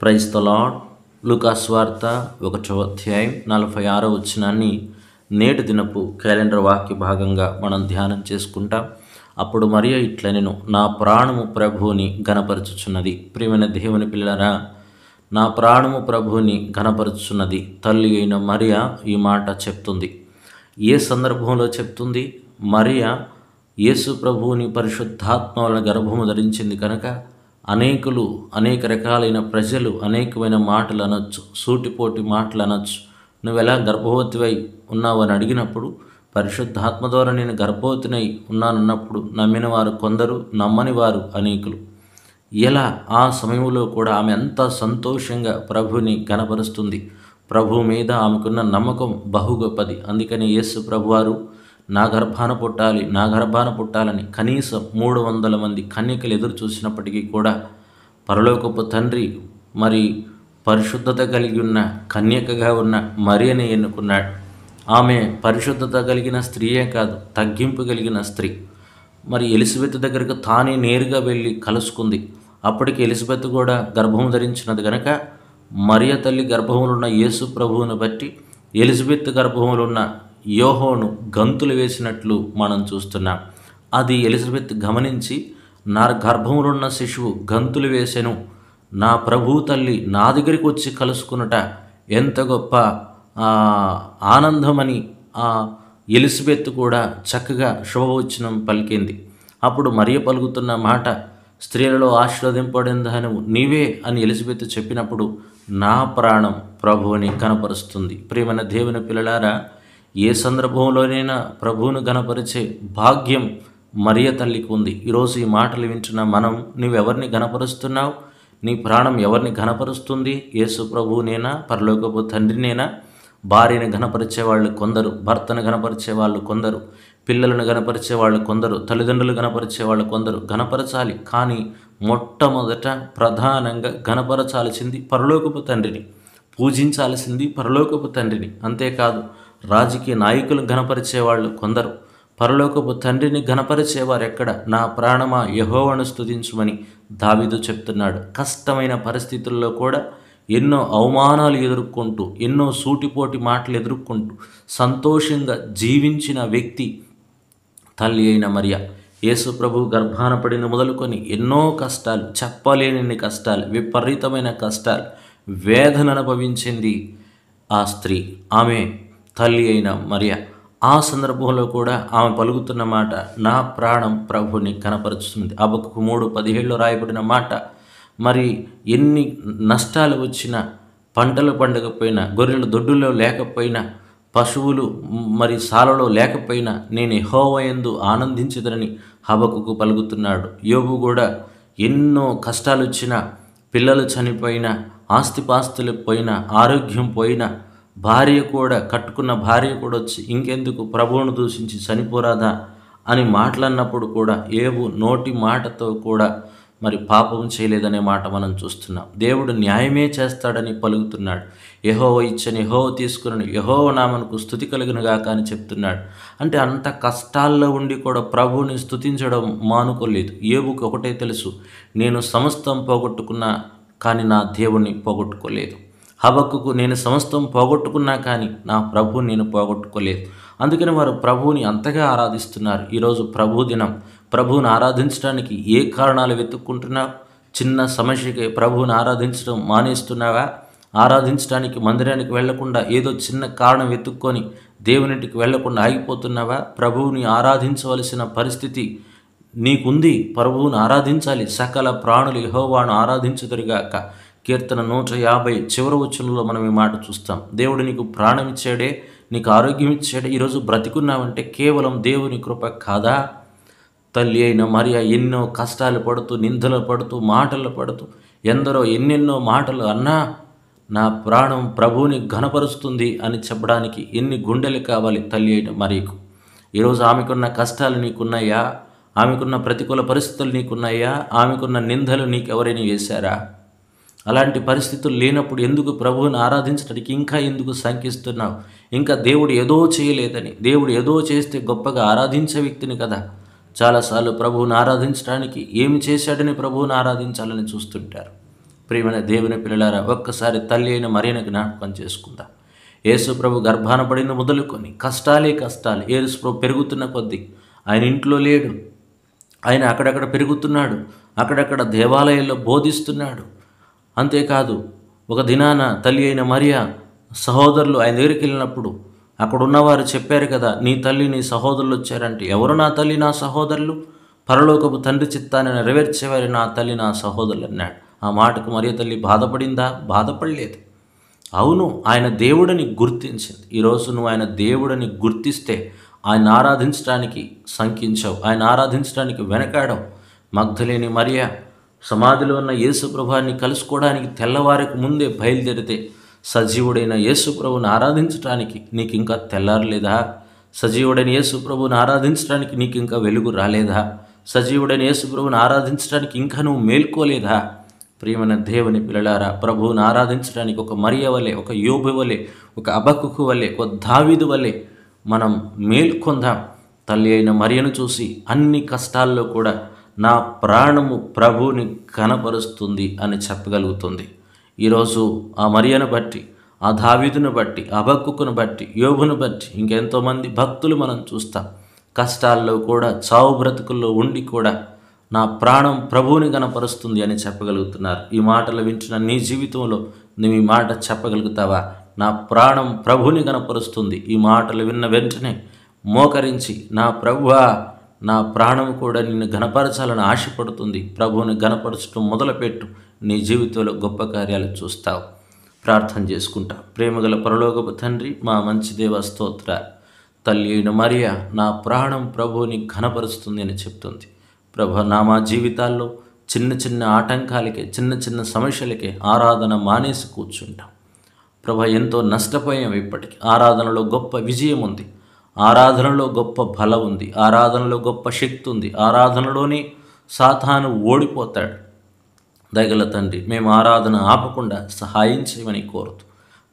praise lord Lukas వార్త ఒకటో అధ్యాయం నలభై ఆరో వచ్చినాన్ని నేటి దినపు క్యాలెండర్ వాక్య భాగంగా మనం ధ్యానం చేసుకుంటాం అప్పుడు మరియు ఇట్ల నేను నా ప్రాణము ప్రభువుని గణపరచుచున్నది ప్రియమైన దేవుని పిల్లరా నా ప్రాణము ప్రభువుని ఘనపరుచున్నది తల్లి అయిన మరియా ఈ మాట చెప్తుంది ఏ సందర్భంలో చెప్తుంది మరియ యేసు ప్రభువుని వలన గర్భము ధరించింది కనుక అనేకులు అనేక రకాలైన ప్రజలు అనేకమైన మాటలు అనొచ్చు సూటిపోటి మాటలు అనొచ్చు ఎలా గర్భవతివై ఉన్నావు అని అడిగినప్పుడు పరిశుద్ధాత్మ ద్వారా నేను గర్భవతినై ఉన్నానన్నప్పుడు నమ్మిన వారు కొందరు నమ్మని వారు అనేకులు ఎలా ఆ సమయంలో కూడా ఆమె ఎంత సంతోషంగా ప్రభుని కనపరుస్తుంది ప్రభు మీద ఆమెకున్న నమ్మకం బహుగొప్పది అందుకని యేసు ప్రభువారు నా గర్భాన పుట్టాలి నా గర్భాన పుట్టాలని కనీసం మూడు వందల మంది కన్యకలు ఎదురు చూసినప్పటికీ కూడా పరలోకపు తండ్రి మరి పరిశుద్ధత కలిగి ఉన్న కన్యకగా ఉన్న మరియని ఎన్నుకున్నాడు ఆమె పరిశుద్ధత కలిగిన స్త్రీయే కాదు తగ్గింపు కలిగిన స్త్రీ మరి ఎలిజబెత్ దగ్గరకు తానే నేరుగా వెళ్ళి కలుసుకుంది అప్పటికి ఎలిజబెత్ కూడా గర్భం ధరించినది గనక మరియ తల్లి గర్భంలో ఉన్న యేసు ప్రభువును బట్టి ఎలిజబెత్ గర్భంలో ఉన్న యోహోను గంతులు వేసినట్లు మనం చూస్తున్నాం అది ఎలిజబెత్ గమనించి నా గర్భములున్న శిశువు గంతులు వేసెను నా ప్రభు తల్లి నా దగ్గరికి వచ్చి కలుసుకున్నట ఎంత గొప్ప ఆనందమని ఆ ఎలిజబెత్ కూడా చక్కగా శుభవచనం పలికింది అప్పుడు మరియ పలుకుతున్న మాట స్త్రీలలో ఆశీర్వదింపడిందాను నీవే అని ఎలిజబెత్ చెప్పినప్పుడు నా ప్రాణం ప్రభువుని కనపరుస్తుంది ప్రేమన దేవుని పిల్లలారా ఏ సందర్భంలోనైనా ప్రభువును గనపరిచే భాగ్యం మరియ తల్లికి ఉంది ఈరోజు ఈ మాటలు వింటున్న మనం నువ్వెవరిని గనపరుస్తున్నావు నీ ప్రాణం ఎవరిని ఘనపరుస్తుంది యేసు ప్రభువునైనా పరలోకపు తండ్రినేనా భార్యను ఘనపరిచే వాళ్ళు కొందరు భర్తను ఘనపరిచే వాళ్ళు కొందరు పిల్లలను ఘనపరిచే వాళ్ళు కొందరు తల్లిదండ్రులు ఘనపరిచే వాళ్ళు కొందరు ఘనపరచాలి కానీ మొట్టమొదట ప్రధానంగా ఘనపరచాల్సింది పరలోకపు తండ్రిని పూజించాల్సింది పరలోకపు తండ్రిని అంతేకాదు రాజకీయ నాయకులు ఘనపరిచేవాళ్ళు కొందరు పరలోకపు తండ్రిని ఘనపరిచేవారు ఎక్కడ నా ప్రాణమా యహోవను స్థుతించుమని దావిదు చెప్తున్నాడు కష్టమైన పరిస్థితుల్లో కూడా ఎన్నో అవమానాలు ఎదుర్కొంటూ ఎన్నో సూటిపోటి మాటలు ఎదుర్కొంటూ సంతోషంగా జీవించిన వ్యక్తి తల్లి అయిన మరియ యేసు ప్రభు గర్భాన పడిన మొదలుకొని ఎన్నో కష్టాలు చెప్పలేని కష్టాలు విపరీతమైన కష్టాలు వేదన అనుభవించింది ఆ స్త్రీ ఆమె తల్లి అయిన మరియా ఆ సందర్భంలో కూడా ఆమె పలుకుతున్న మాట నా ప్రాణం ప్రభుని కనపరుస్తుంది అబకు మూడు పదిహేడులో రాయబడిన మాట మరి ఎన్ని నష్టాలు వచ్చినా పంటలు పండకపోయినా గొర్రెలు దొడ్డులో లేకపోయినా పశువులు మరి సాలలో లేకపోయినా నేను హోవయందు ఆనందించదని హబకుకు పలుకుతున్నాడు యోగు కూడా ఎన్నో కష్టాలు వచ్చినా పిల్లలు చనిపోయినా ఆస్తిపాస్తులు పోయినా ఆరోగ్యం పోయినా భార్య కూడా కట్టుకున్న భార్య కూడా వచ్చి ఇంకెందుకు ప్రభువును దూషించి చనిపోరాదా అని మాట్లాడినప్పుడు కూడా ఏవు నోటి మాటతో కూడా మరి పాపం చేయలేదనే మాట మనం చూస్తున్నాం దేవుడు న్యాయమే చేస్తాడని పలుకుతున్నాడు యహోవ ఇచ్చని యహోవ తీసుకుని యహోవ నామనకు స్థుతి గాక అని చెప్తున్నాడు అంటే అంత కష్టాల్లో ఉండి కూడా ప్రభువుని స్థుతించడం మానుకోలేదు ఏవుకి ఒకటే తెలుసు నేను సమస్తం పోగొట్టుకున్నా కానీ నా దేవుణ్ణి పోగొట్టుకోలేదు హబక్కుకు నేను సమస్తం పోగొట్టుకున్నా కానీ నా ప్రభువుని నేను పోగొట్టుకోలేదు అందుకని వారు ప్రభువుని అంతగా ఆరాధిస్తున్నారు ఈరోజు ప్రభు దినం ప్రభువుని ఆరాధించడానికి ఏ కారణాలు వెతుక్కుంటున్నా చిన్న సమస్యకే ప్రభువుని ఆరాధించడం మానేస్తున్నావా ఆరాధించడానికి మందిరానికి వెళ్లకుండా ఏదో చిన్న కారణం వెతుక్కొని దేవునింటికి వెళ్లకుండా ఆగిపోతున్నావా ప్రభువుని ఆరాధించవలసిన పరిస్థితి నీకుంది ప్రభువును ఆరాధించాలి సకల ప్రాణులు యహోవాను ఆరాధించుదురుగాక కీర్తన నూట యాభై చివరి వచనంలో మనం ఈ మాట చూస్తాం దేవుడు నీకు ప్రాణం ఇచ్చాడే నీకు ఆరోగ్యం ఇచ్చాడే ఈరోజు బ్రతికున్నావంటే కేవలం దేవుని కృప కాదా తల్లి అయిన మరియా ఎన్నో కష్టాలు పడుతూ నిందలు పడుతూ మాటలు పడుతూ ఎందరో ఎన్నెన్నో మాటలు అన్నా నా ప్రాణం ప్రభువుని ఘనపరుస్తుంది అని చెప్పడానికి ఎన్ని గుండెలు కావాలి తల్లి అయిన మరియకు ఈరోజు ఆమెకున్న కష్టాలు నీకున్నాయా ఆమెకున్న ప్రతికూల పరిస్థితులు నీకున్నాయా ఆమెకున్న నిందలు నీకెవరైనా వేశారా అలాంటి పరిస్థితులు లేనప్పుడు ఎందుకు ప్రభువుని ఆరాధించడానికి ఇంకా ఎందుకు శంకిస్తున్నావు ఇంకా దేవుడు ఏదో చేయలేదని దేవుడు ఏదో చేస్తే గొప్పగా ఆరాధించే వ్యక్తిని కదా చాలాసార్లు ప్రభువుని ఆరాధించడానికి ఏమి చేశాడని ప్రభువుని ఆరాధించాలని చూస్తుంటారు ప్రియమైన దేవుని పిల్లలారా ఒక్కసారి తల్లి అయిన మరియను జ్ఞాపకం చేసుకుందా యేసు ప్రభు గర్భాన పడిన మొదలుకొని కష్టాలే కష్టాలు యేసు ప్రభు పెరుగుతున్న కొద్దీ ఆయన ఇంట్లో లేడు ఆయన అక్కడక్కడ పెరుగుతున్నాడు అక్కడక్కడ దేవాలయంలో బోధిస్తున్నాడు అంతేకాదు ఒక దినాన తల్లి అయిన మరియా సహోదరులు ఆయన దగ్గరికి వెళ్ళినప్పుడు అక్కడ ఉన్నవారు చెప్పారు కదా నీ తల్లి నీ సహోదరులు వచ్చారంటే ఎవరు నా తల్లి నా సహోదరులు పరలోకపు తండ్రి చిత్తాన్ని నెరవేర్చేవారి నా తల్లి నా సహోదరులు అన్నాడు ఆ మాటకు మరియ తల్లి బాధపడిందా బాధపడలేదు అవును ఆయన దేవుడిని గుర్తించింది ఈరోజు నువ్వు ఆయన దేవుడిని గుర్తిస్తే ఆయన ఆరాధించడానికి సంకించావు ఆయన ఆరాధించడానికి వెనకాడవు మగ్ధలేని మరియా సమాధిలో ఉన్న యేసుప్రభాన్ని కలుసుకోవడానికి తెల్లవారికి ముందే బయలుదేరితే సజీవుడైన యేసుప్రభుని ఆరాధించడానికి నీకు ఇంకా తెల్లారలేదా సజీవుడైన యేసుప్రభుని ఆరాధించడానికి నీకు ఇంకా వెలుగు రాలేదా సజీవుడైన యేసుప్రభుని ఆరాధించడానికి ఇంకా నువ్వు మేల్కోలేదా ప్రియమైన దేవుని పిల్లలారా ప్రభువుని ఆరాధించడానికి ఒక మరియ వలె ఒక యోగు వలె ఒక అబకుకు వలె ఒక దావిదు వలె మనం మేల్కొందాం తల్లి అయిన మరియను చూసి అన్ని కష్టాల్లో కూడా నా ప్రాణము ప్రభుని కనపరుస్తుంది అని చెప్పగలుగుతుంది ఈరోజు ఆ మరియను బట్టి ఆ దావిదును బట్టి భక్కుకును బట్టి యోగును బట్టి ఇంకెంతోమంది భక్తులు మనం చూస్తాం కష్టాల్లో కూడా చావు బ్రతుకుల్లో ఉండి కూడా నా ప్రాణం ప్రభువుని కనపరుస్తుంది అని చెప్పగలుగుతున్నారు ఈ మాటలు వింటున్న నీ జీవితంలో నువ్వు ఈ మాట చెప్పగలుగుతావా నా ప్రాణం ప్రభుని కనపరుస్తుంది ఈ మాటలు విన్న వెంటనే మోకరించి నా ప్రభువా నా ప్రాణం కూడా నిన్ను ఘనపరచాలని ఆశపడుతుంది ప్రభువుని ఘనపరచడం మొదలుపెట్టు నీ జీవితంలో గొప్ప కార్యాలు చూస్తావు ప్రార్థన చేసుకుంటా ప్రేమగల పరలోకపు తండ్రి మా మంచి దేవ స్తోత్ర తల్లి అయిన మరియా నా ప్రాణం ప్రభువుని ఘనపరుస్తుంది అని చెప్తుంది ప్రభు నా మా జీవితాల్లో చిన్న చిన్న ఆటంకాలకే చిన్న చిన్న సమస్యలకే ఆరాధన మానేసి కూర్చుంటాం ప్రభ ఎంతో నష్టపోయాం ఇప్పటికీ ఆరాధనలో గొప్ప విజయం ఉంది ఆరాధనలో గొప్ప బలం ఉంది ఆరాధనలో గొప్ప శక్తి ఉంది ఆరాధనలోని సాతాను ఓడిపోతాడు దగల తండ్రి మేము ఆరాధన ఆపకుండా సహాయం చేయమని కోరుతూ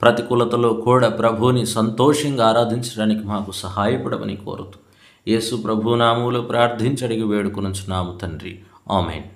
ప్రతికూలతలో కూడా ప్రభువుని సంతోషంగా ఆరాధించడానికి మాకు సహాయపడమని కోరుతూ యేసు ప్రభునామూలు ప్రార్థించడిగి వేడుకొనుచున్నాము తండ్రి ఆమెన్